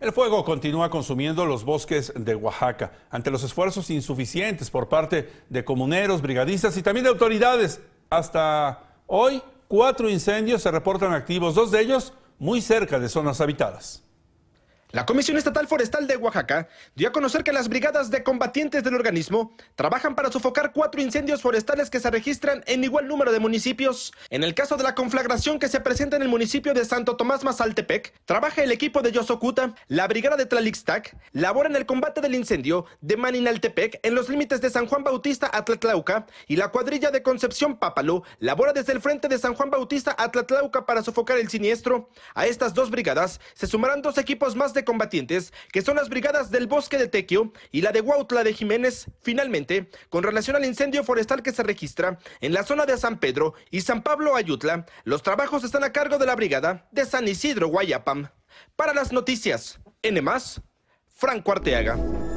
El fuego continúa consumiendo los bosques de Oaxaca ante los esfuerzos insuficientes por parte de comuneros, brigadistas y también de autoridades. Hasta hoy, cuatro incendios se reportan activos, dos de ellos muy cerca de zonas habitadas. La Comisión Estatal Forestal de Oaxaca dio a conocer que las brigadas de combatientes del organismo trabajan para sofocar cuatro incendios forestales que se registran en igual número de municipios. En el caso de la conflagración que se presenta en el municipio de Santo Tomás Mazaltepec, trabaja el equipo de Yosocuta, la brigada de Tlalixtac, labora en el combate del incendio de Maninaltepec en los límites de San Juan Bautista Atlatlauca y la cuadrilla de Concepción Pápalo labora desde el frente de San Juan Bautista Atlatlauca para sofocar el siniestro. A estas dos brigadas se sumarán dos equipos más de combatientes, que son las brigadas del Bosque de Tequio y la de Huautla de Jiménez, finalmente, con relación al incendio forestal que se registra en la zona de San Pedro y San Pablo Ayutla, los trabajos están a cargo de la brigada de San Isidro Guayapam. Para las noticias, N+, Franco Arteaga.